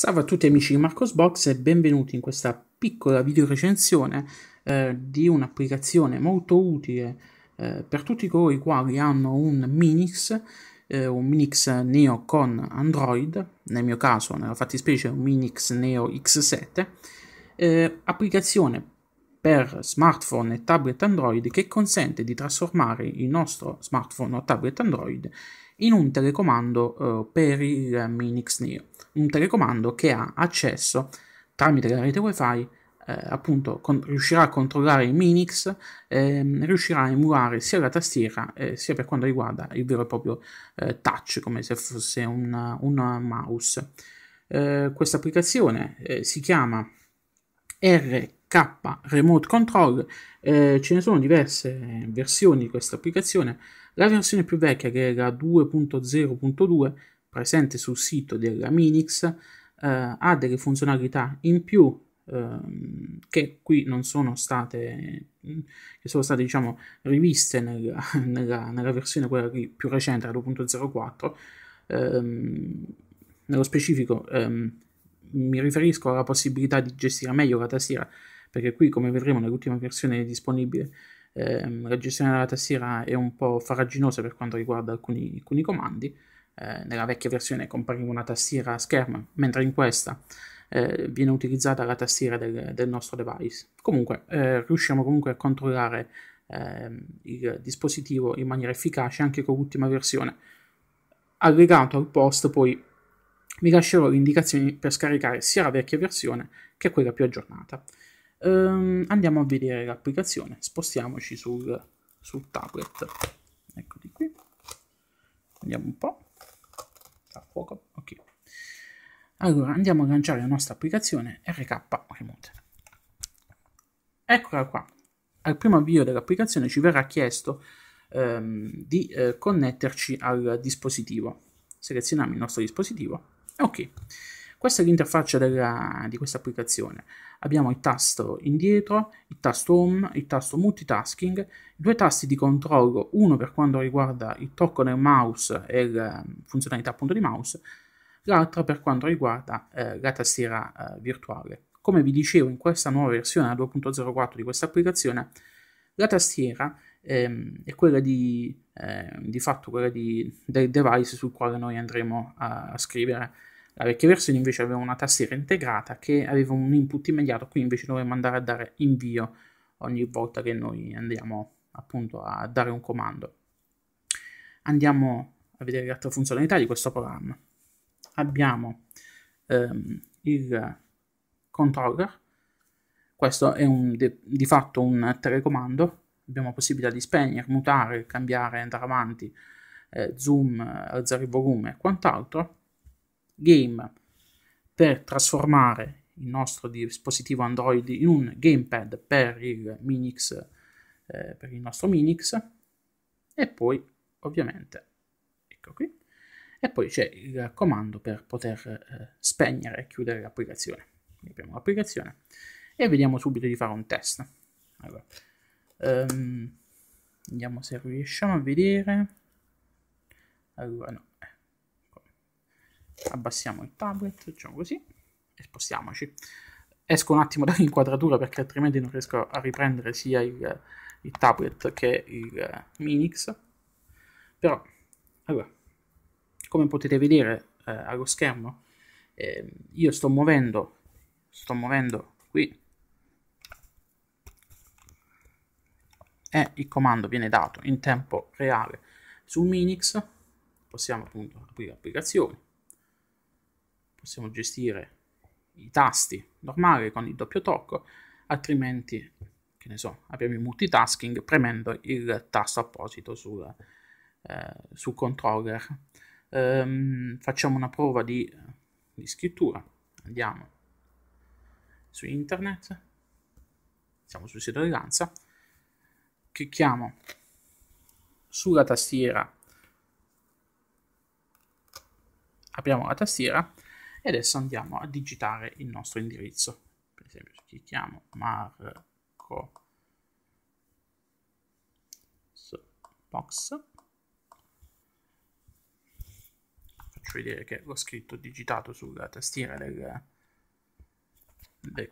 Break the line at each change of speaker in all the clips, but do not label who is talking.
Salve a tutti amici di Marcosbox e benvenuti in questa piccola video recensione eh, di un'applicazione molto utile eh, per tutti coloro i quali hanno un Minix, eh, un Minix Neo con Android, nel mio caso, nella fattispecie un Minix Neo X7, eh, applicazione per smartphone e tablet Android che consente di trasformare il nostro smartphone o tablet Android in un telecomando eh, per il eh, Minix Neo, un telecomando che ha accesso tramite la rete wifi eh, appunto con, riuscirà a controllare il Minix, ehm, riuscirà a emulare sia la tastiera eh, sia per quanto riguarda il vero e proprio eh, touch, come se fosse un, un mouse. Eh, questa applicazione eh, si chiama RK Remote Control, ce ne sono diverse versioni di questa applicazione la versione più vecchia, che era 2.0.2, presente sul sito della Minix, eh, ha delle funzionalità in più ehm, che qui non sono state, che sono state diciamo, riviste nella, nella, nella versione più recente, la 2.04. Ehm, nello specifico ehm, mi riferisco alla possibilità di gestire meglio la tastiera perché qui come vedremo nell'ultima versione disponibile ehm, la gestione della tastiera è un po' farraginosa per quanto riguarda alcuni, alcuni comandi. Eh, nella vecchia versione compariva una tastiera a schermo, mentre in questa eh, viene utilizzata la tastiera del, del nostro device. Comunque, eh, riusciamo comunque a controllare ehm, il dispositivo in maniera efficace anche con l'ultima versione. Allegato al post poi vi lascerò le indicazioni per scaricare sia la vecchia versione che quella più aggiornata ehm, andiamo a vedere l'applicazione, spostiamoci sul, sul tablet, eccoli qui, andiamo un po', a fuoco, ok. Allora andiamo a lanciare la nostra applicazione RK Remote. Eccola qua, al primo avvio dell'applicazione ci verrà chiesto ehm, di eh, connetterci al dispositivo. Selezioniamo il nostro dispositivo, ok. Questa è l'interfaccia della, di questa applicazione. Abbiamo il tasto indietro, il tasto home, il tasto multitasking, due tasti di controllo, uno per quanto riguarda il tocco del mouse e la funzionalità appunto di mouse, l'altro per quanto riguarda eh, la tastiera eh, virtuale. Come vi dicevo, in questa nuova versione 2.04 di questa applicazione, la tastiera ehm, è quella di, eh, di fatto quella di, del device sul quale noi andremo a, a scrivere la vecchia versione invece aveva una tastiera integrata che aveva un input immediato, qui invece dovremmo andare a dare invio ogni volta che noi andiamo appunto a dare un comando. Andiamo a vedere le altre funzionalità di questo programma. Abbiamo ehm, il controller, questo è un, di fatto un telecomando, abbiamo la possibilità di spegnere, mutare, cambiare, andare avanti, eh, zoom, eh, alzare il volume e quant'altro game per trasformare il nostro dispositivo Android in un gamepad per il Minix, eh, per il nostro Minix e poi ovviamente ecco qui e poi c'è il comando per poter eh, spegnere e chiudere l'applicazione. Quindi apriamo l'applicazione e vediamo subito di fare un test. Allora, um, vediamo se riusciamo a vedere. Allora, no, abbassiamo il tablet, facciamo così e spostiamoci. Esco un attimo dall'inquadratura perché altrimenti non riesco a riprendere sia il, il tablet che il uh, Minix. Però, allora, come potete vedere eh, allo schermo, eh, io sto muovendo, sto muovendo qui e il comando viene dato in tempo reale sul Minix possiamo appunto aprire applicazioni possiamo gestire i tasti normali con il doppio tocco, altrimenti, che ne so, abbiamo il multitasking premendo il tasto apposito sul, eh, sul controller. Ehm, facciamo una prova di, di scrittura, andiamo su internet, siamo sul sito di Lanza, clicchiamo sulla tastiera, apriamo la tastiera, e adesso andiamo a digitare il nostro indirizzo. Per esempio clicchiamo Marco box. Faccio vedere che l'ho scritto digitato sulla tastiera del, del,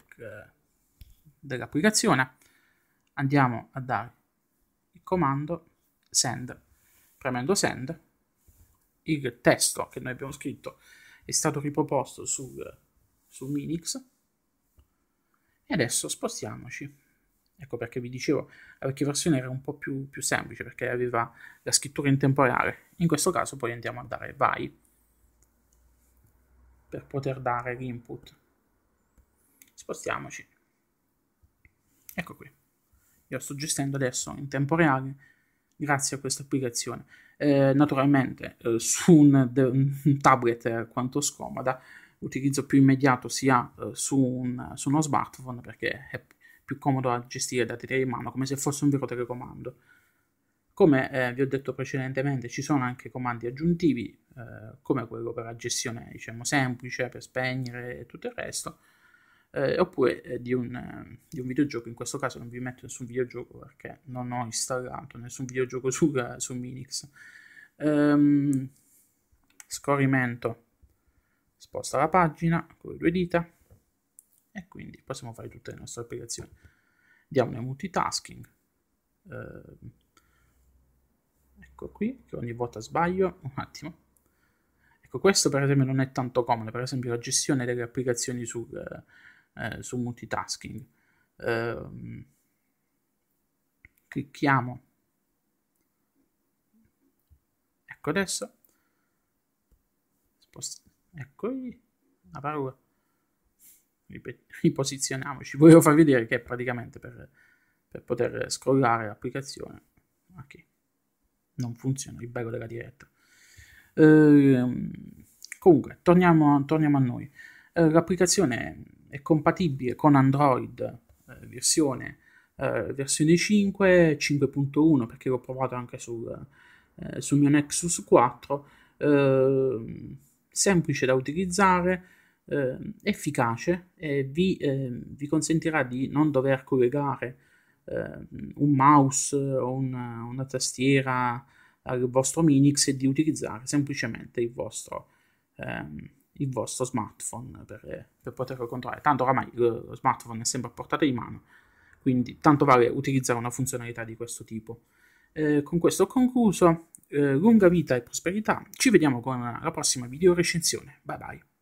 dell'applicazione. Andiamo a dare il comando send. Premendo send, il testo che noi abbiamo scritto è stato riproposto su, su Minix. E adesso spostiamoci. Ecco perché vi dicevo, la vecchia versione era un po' più, più semplice perché aveva la scrittura in tempo reale. In questo caso poi andiamo a dare vai per poter dare l'input. Spostiamoci. Ecco qui. Io sto gestendo adesso in tempo reale grazie a questa applicazione. Eh, naturalmente eh, su un, de- un, tablet eh, quanto scomoda, l'utilizzo più immediato si ha eh, su, un, su, uno smartphone perché è più comodo da gestire da tenere in mano come se fosse un vero telecomando. Come eh, vi ho detto precedentemente, ci sono anche comandi aggiuntivi eh, come quello per la gestione diciamo semplice, per spegnere e tutto il resto eh, oppure eh, di, un, eh, di, un, videogioco, in questo caso non vi metto nessun videogioco perché non ho installato nessun videogioco su, su Minix. Ehm, scorrimento, sposta la pagina con le due dita e quindi possiamo fare tutte le nostre applicazioni. Diamo multitasking. Ehm, ecco qui, che ogni volta sbaglio, un attimo. Ecco, questo per esempio non è tanto comodo, per esempio la gestione delle applicazioni sul, eh, eh, su multitasking. Eh, clicchiamo. Ecco adesso. Spost- Eccoli. La parola. riposizioniamoci. Volevo farvi vedere che praticamente per, per poter scrollare l'applicazione. Ok. Non funziona, il bello della diretta. Eh, comunque, torniamo, torniamo, a noi. Eh, l'applicazione è compatibile con Android eh, versione, eh, versione 5, 5.1 perché l'ho provato anche sul, eh, sul mio Nexus 4, ehm, semplice da utilizzare, eh, efficace e vi, ehm, vi, consentirà di non dover collegare ehm, un mouse o una, una, tastiera al vostro Minix e di utilizzare semplicemente il vostro. Ehm, il vostro smartphone per, per poterlo controllare. Tanto oramai eh, lo smartphone è sempre a portata di mano, quindi tanto vale utilizzare una funzionalità di questo tipo. Eh, con questo ho concluso, eh, lunga vita e prosperità, ci vediamo con la prossima video recensione, bye bye.